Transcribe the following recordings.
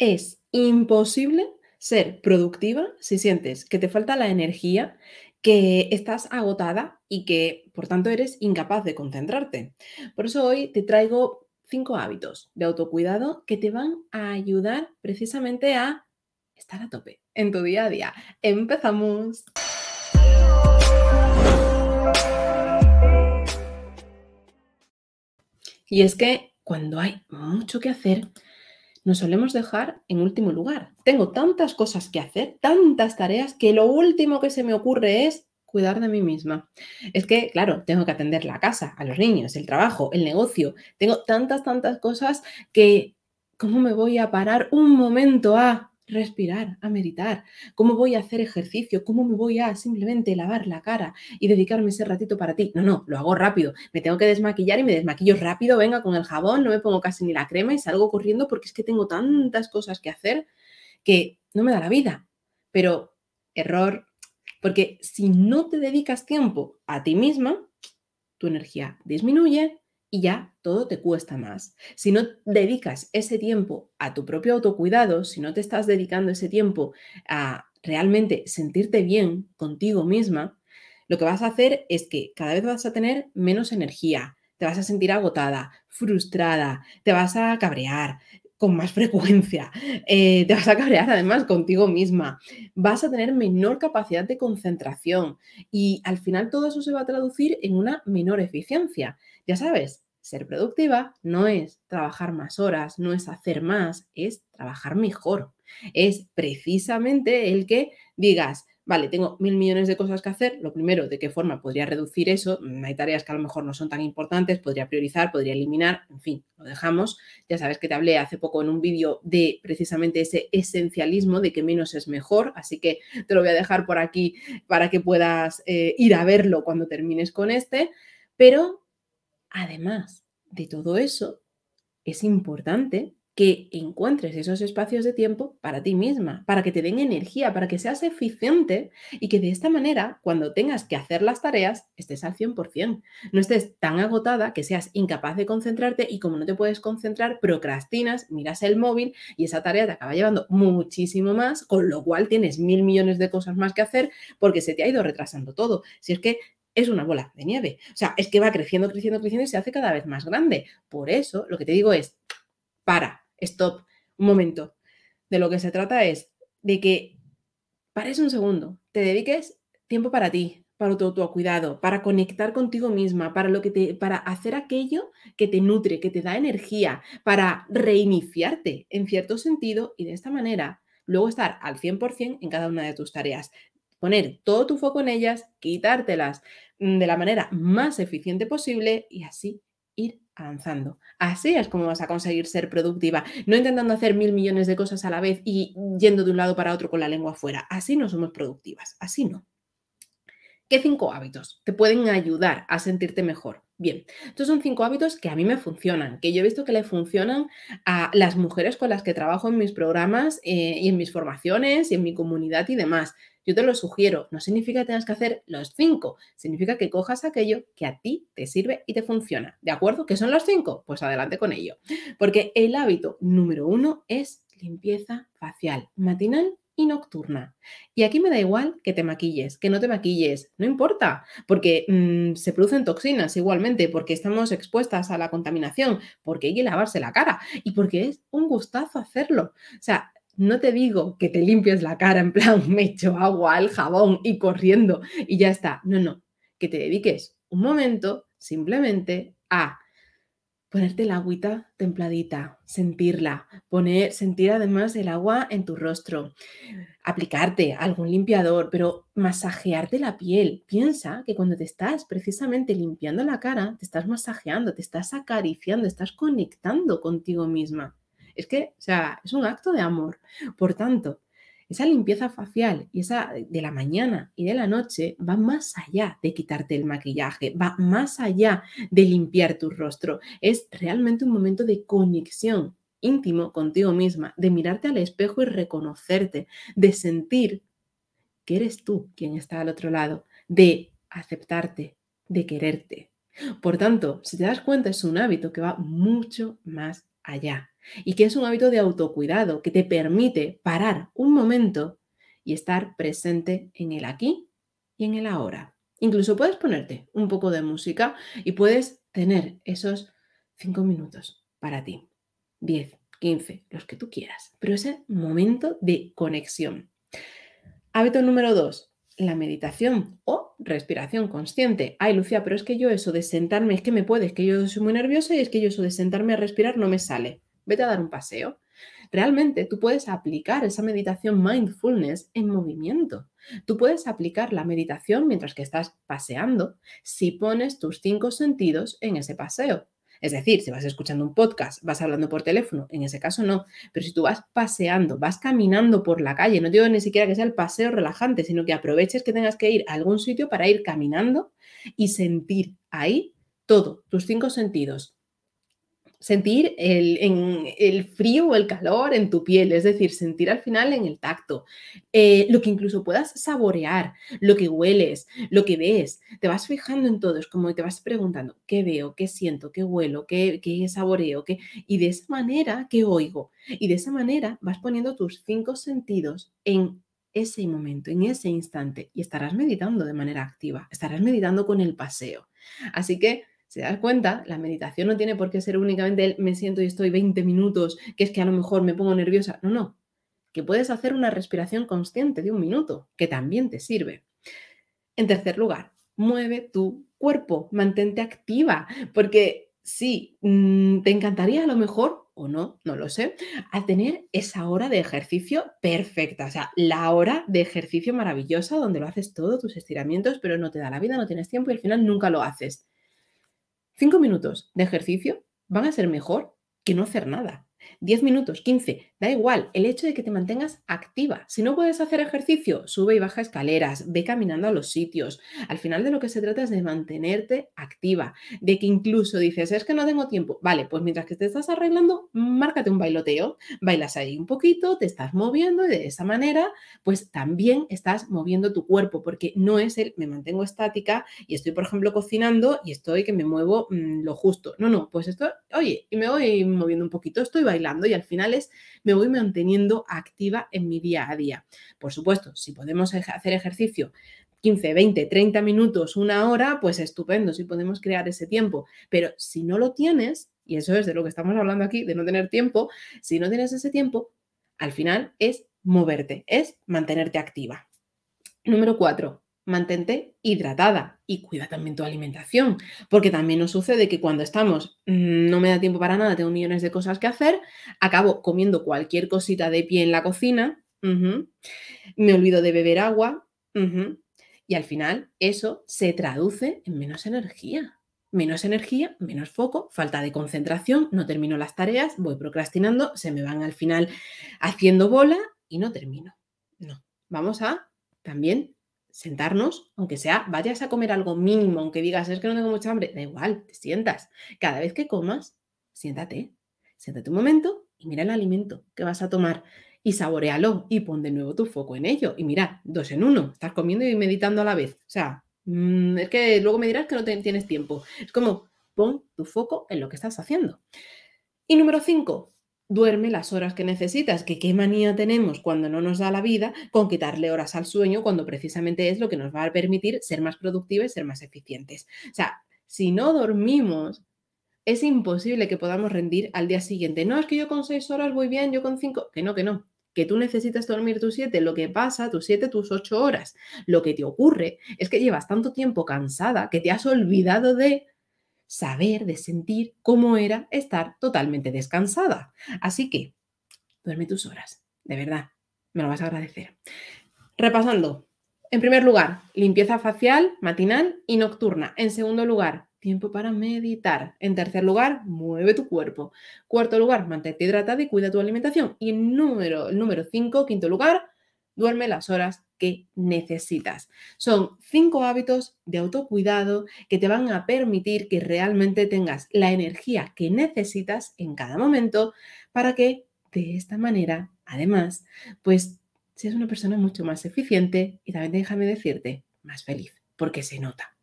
es imposible ser productiva si sientes que te falta la energía, que estás agotada y que, por tanto, eres incapaz de concentrarte. Por eso hoy te traigo cinco hábitos de autocuidado que te van a ayudar precisamente a estar a tope en tu día a día. ¡Empezamos! Y es que cuando hay mucho que hacer, nos solemos dejar en último lugar. Tengo tantas cosas que hacer, tantas tareas, que lo último que se me ocurre es cuidar de mí misma. Es que, claro, tengo que atender la casa, a los niños, el trabajo, el negocio. Tengo tantas, tantas cosas que, ¿cómo me voy a parar un momento a respirar, a meditar, cómo voy a hacer ejercicio, cómo me voy a simplemente lavar la cara y dedicarme ese ratito para ti. No, no, lo hago rápido, me tengo que desmaquillar y me desmaquillo rápido, venga con el jabón, no me pongo casi ni la crema y salgo corriendo porque es que tengo tantas cosas que hacer que no me da la vida. Pero error, porque si no te dedicas tiempo a ti misma, tu energía disminuye, y ya todo te cuesta más. Si no dedicas ese tiempo a tu propio autocuidado, si no te estás dedicando ese tiempo a realmente sentirte bien contigo misma, lo que vas a hacer es que cada vez vas a tener menos energía, te vas a sentir agotada, frustrada, te vas a cabrear, con más frecuencia, eh, te vas a cabrear además contigo misma, vas a tener menor capacidad de concentración y al final todo eso se va a traducir en una menor eficiencia. Ya sabes, ser productiva no es trabajar más horas, no es hacer más, es trabajar mejor. Es precisamente el que digas, vale, tengo mil millones de cosas que hacer, lo primero, ¿de qué forma podría reducir eso? Mm, hay tareas que a lo mejor no son tan importantes, podría priorizar, podría eliminar, en fin, lo dejamos. Ya sabes que te hablé hace poco en un vídeo de precisamente ese esencialismo de que menos es mejor, así que te lo voy a dejar por aquí para que puedas eh, ir a verlo cuando termines con este, pero además de todo eso, es importante que encuentres esos espacios de tiempo para ti misma, para que te den energía, para que seas eficiente y que de esta manera, cuando tengas que hacer las tareas, estés al 100%. No estés tan agotada que seas incapaz de concentrarte y como no te puedes concentrar, procrastinas, miras el móvil y esa tarea te acaba llevando muchísimo más, con lo cual tienes mil millones de cosas más que hacer porque se te ha ido retrasando todo. Si es que es una bola de nieve. O sea, es que va creciendo, creciendo, creciendo y se hace cada vez más grande. Por eso, lo que te digo es, para, stop, un momento. De lo que se trata es de que pares un segundo, te dediques tiempo para ti, para tu cuidado, para conectar contigo misma, para lo que te, para hacer aquello que te nutre, que te da energía, para reiniciarte en cierto sentido y de esta manera luego estar al 100% en cada una de tus tareas. Poner todo tu foco en ellas, quitártelas mm, de la manera más eficiente posible y así ir avanzando. Así es como vas a conseguir ser productiva, no intentando hacer mil millones de cosas a la vez y yendo de un lado para otro con la lengua afuera. Así no somos productivas, así no. ¿Qué cinco hábitos te pueden ayudar a sentirte mejor? Bien, estos son cinco hábitos que a mí me funcionan, que yo he visto que le funcionan a las mujeres con las que trabajo en mis programas eh, y en mis formaciones y en mi comunidad y demás. Yo te lo sugiero, no significa que tengas que hacer los cinco, significa que cojas aquello que a ti te sirve y te funciona. ¿De acuerdo? ¿Qué son los cinco? Pues adelante con ello. Porque el hábito número uno es limpieza facial, matinal y nocturna. Y aquí me da igual que te maquilles, que no te maquilles, no importa, porque mm, se producen toxinas igualmente, porque estamos expuestas a la contaminación, porque hay que lavarse la cara y porque es un gustazo hacerlo. O sea, no te digo que te limpies la cara en plan, me echo agua al jabón y corriendo y ya está. No, no, que te dediques un momento simplemente a ponerte la agüita templadita, sentirla, poner, sentir además el agua en tu rostro, aplicarte algún limpiador, pero masajearte la piel. Piensa que cuando te estás precisamente limpiando la cara, te estás masajeando, te estás acariciando, estás conectando contigo misma. Es que, o sea, es un acto de amor. Por tanto, esa limpieza facial y esa de la mañana y de la noche va más allá de quitarte el maquillaje, va más allá de limpiar tu rostro. Es realmente un momento de conexión íntimo contigo misma, de mirarte al espejo y reconocerte, de sentir que eres tú quien está al otro lado, de aceptarte, de quererte. Por tanto, si te das cuenta, es un hábito que va mucho más allá. Y que es un hábito de autocuidado que te permite parar un momento y estar presente en el aquí y en el ahora. Incluso puedes ponerte un poco de música y puedes tener esos cinco minutos para ti, Diez, quince, los que tú quieras, pero ese momento de conexión. Hábito número dos la meditación o respiración consciente. Ay, Lucía, pero es que yo eso de sentarme, es que me puedes es que yo soy muy nerviosa y es que yo eso de sentarme a respirar no me sale. Vete a dar un paseo. Realmente tú puedes aplicar esa meditación mindfulness en movimiento. Tú puedes aplicar la meditación mientras que estás paseando si pones tus cinco sentidos en ese paseo. Es decir, si vas escuchando un podcast, vas hablando por teléfono, en ese caso no, pero si tú vas paseando, vas caminando por la calle, no digo ni siquiera que sea el paseo relajante, sino que aproveches que tengas que ir a algún sitio para ir caminando y sentir ahí todo, tus cinco sentidos, sentir el, el frío o el calor en tu piel, es decir, sentir al final en el tacto, eh, lo que incluso puedas saborear, lo que hueles, lo que ves, te vas fijando en todo, es como te vas preguntando, ¿qué veo? ¿Qué siento? ¿Qué huelo? ¿Qué, qué saboreo? ¿Qué? Y de esa manera, ¿qué oigo? Y de esa manera vas poniendo tus cinco sentidos en ese momento, en ese instante, y estarás meditando de manera activa, estarás meditando con el paseo. Así que si das cuenta, la meditación no tiene por qué ser únicamente el me siento y estoy 20 minutos, que es que a lo mejor me pongo nerviosa. No, no. Que puedes hacer una respiración consciente de un minuto, que también te sirve. En tercer lugar, mueve tu cuerpo, mantente activa, porque sí, mm, te encantaría a lo mejor, o no, no lo sé, a tener esa hora de ejercicio perfecta, o sea, la hora de ejercicio maravillosa donde lo haces todo, tus estiramientos, pero no te da la vida, no tienes tiempo y al final nunca lo haces. Cinco minutos de ejercicio van a ser mejor que no hacer nada. 10 minutos, 15, da igual, el hecho de que te mantengas activa. Si no puedes hacer ejercicio, sube y baja escaleras, ve caminando a los sitios. Al final de lo que se trata es de mantenerte activa, de que incluso dices, es que no tengo tiempo. Vale, pues mientras que te estás arreglando, márcate un bailoteo, bailas ahí un poquito, te estás moviendo y de esa manera, pues también estás moviendo tu cuerpo, porque no es el me mantengo estática y estoy, por ejemplo, cocinando y estoy que me muevo mm, lo justo. No, no, pues esto, oye, y me voy moviendo un poquito, estoy bailando y al final es me voy manteniendo activa en mi día a día. Por supuesto, si podemos hacer ejercicio 15, 20, 30 minutos, una hora, pues estupendo, si podemos crear ese tiempo. Pero si no lo tienes, y eso es de lo que estamos hablando aquí, de no tener tiempo, si no tienes ese tiempo, al final es moverte, es mantenerte activa. Número 4 mantente hidratada y cuida también tu alimentación, porque también nos sucede que cuando estamos, mm, no me da tiempo para nada, tengo millones de cosas que hacer, acabo comiendo cualquier cosita de pie en la cocina, me olvido de beber agua, y al final eso se traduce en menos energía. Menos energía, menos foco, falta de concentración, no termino las tareas, voy procrastinando, se me van al final haciendo bola y no termino. No, vamos a también sentarnos, aunque sea, vayas a comer algo mínimo, aunque digas, es que no tengo mucha hambre, da igual, te sientas. Cada vez que comas, siéntate, siéntate tu momento y mira el alimento que vas a tomar y saborealo y pon de nuevo tu foco en ello. Y mira, dos en uno, estar comiendo y meditando a la vez. O sea, mm, es que luego me dirás que no tienes tiempo. Es como, pon tu foco en lo que estás haciendo. Y número cinco, duerme las horas que necesitas, que qué manía tenemos cuando no nos da la vida con quitarle horas al sueño cuando precisamente es lo que nos va a permitir ser más productivos ser más eficientes. O sea, si no dormimos, es imposible que podamos rendir al día siguiente. No, es que yo con seis horas voy bien, yo con cinco, que no, que no. Que tú necesitas dormir tus siete, lo que pasa, tus siete, tus ocho horas. Lo que te ocurre es que llevas tanto tiempo cansada que te has olvidado de saber, de sentir cómo era estar totalmente descansada. Así que, duerme tus horas, de verdad, me lo vas a agradecer. Repasando, en primer lugar, limpieza facial, matinal y nocturna. En segundo lugar, tiempo para meditar. En tercer lugar, mueve tu cuerpo. Cuarto lugar, mantente hidratada y cuida tu alimentación. Y en número, el número 5, quinto lugar, duerme las horas que necesitas. Son cinco hábitos de autocuidado que te van a permitir que realmente tengas la energía que necesitas en cada momento para que de esta manera, además, pues seas una persona mucho más eficiente y también déjame decirte, más feliz, porque se nota.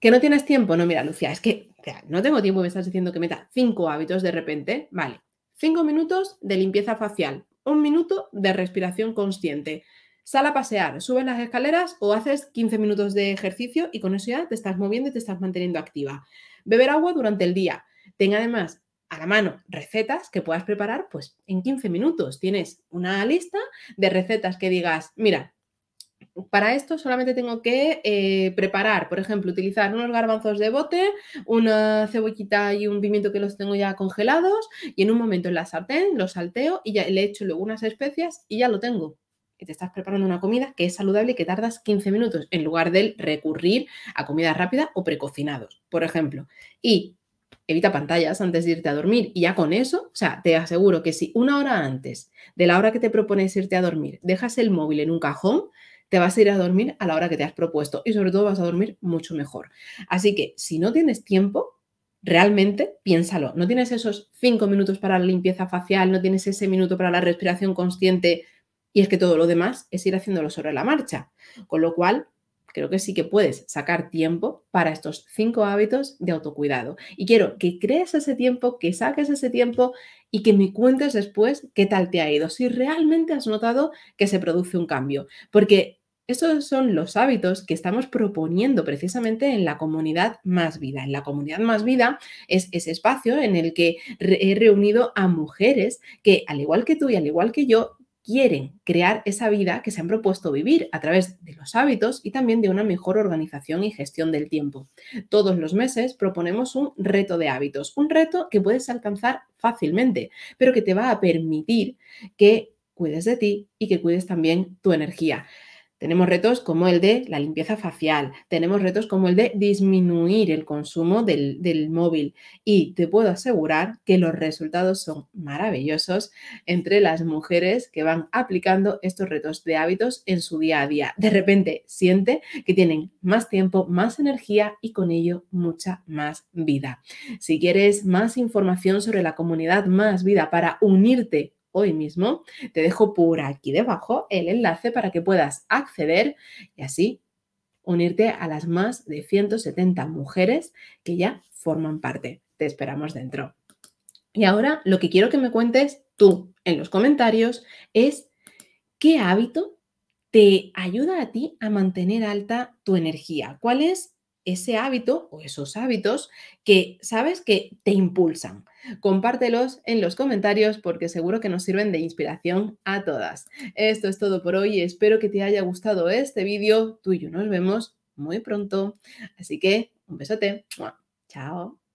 ¿Que no tienes tiempo? No, mira, Lucía, es que no tengo tiempo, y me estás diciendo que meta cinco hábitos de repente. Vale, cinco minutos de limpieza facial un minuto de respiración consciente. Sal a pasear, subes las escaleras o haces 15 minutos de ejercicio y con eso ya te estás moviendo y te estás manteniendo activa. Beber agua durante el día. Ten además a la mano recetas que puedas preparar pues en 15 minutos. Tienes una lista de recetas que digas, mira, para esto solamente tengo que eh, preparar, por ejemplo, utilizar unos garbanzos de bote, una cebollita y un pimiento que los tengo ya congelados y en un momento en la sartén los salteo y ya le echo luego unas especias y ya lo tengo. Y te estás preparando una comida que es saludable y que tardas 15 minutos en lugar de recurrir a comida rápida o precocinados, por ejemplo. Y evita pantallas antes de irte a dormir. Y ya con eso, o sea, te aseguro que si una hora antes de la hora que te propones irte a dormir dejas el móvil en un cajón, te vas a ir a dormir a la hora que te has propuesto y sobre todo vas a dormir mucho mejor. Así que si no tienes tiempo, realmente piénsalo. No tienes esos cinco minutos para la limpieza facial, no tienes ese minuto para la respiración consciente y es que todo lo demás es ir haciéndolo sobre la marcha. Con lo cual, creo que sí que puedes sacar tiempo para estos cinco hábitos de autocuidado. Y quiero que crees ese tiempo, que saques ese tiempo y que me cuentes después qué tal te ha ido, si realmente has notado que se produce un cambio. Porque esos son los hábitos que estamos proponiendo precisamente en la comunidad Más Vida. En la comunidad Más Vida es ese espacio en el que he reunido a mujeres que, al igual que tú y al igual que yo, quieren crear esa vida que se han propuesto vivir a través de los hábitos y también de una mejor organización y gestión del tiempo. Todos los meses proponemos un reto de hábitos, un reto que puedes alcanzar fácilmente, pero que te va a permitir que cuides de ti y que cuides también tu energía. Tenemos retos como el de la limpieza facial, tenemos retos como el de disminuir el consumo del, móvil y te puedo asegurar que los resultados son maravillosos entre las mujeres que van aplicando estos retos de hábitos en su día a día. De repente siente que tienen más tiempo, más energía y con ello mucha más vida. Si quieres más información sobre la comunidad Más Vida para unirte hoy mismo. Te dejo por aquí debajo el enlace para que puedas acceder y así unirte a las más de 170 mujeres que ya forman parte. Te esperamos dentro. Y ahora lo que quiero que me cuentes tú en los comentarios es qué hábito te ayuda a ti a mantener alta tu energía. ¿Cuál es ese hábito o esos hábitos que sabes que te impulsan. Compártelos en los comentarios porque seguro que nos sirven de inspiración a todas. Esto es todo por hoy. Espero que te haya gustado este vídeo. Tú nos vemos muy pronto. Así que un besote. Chao.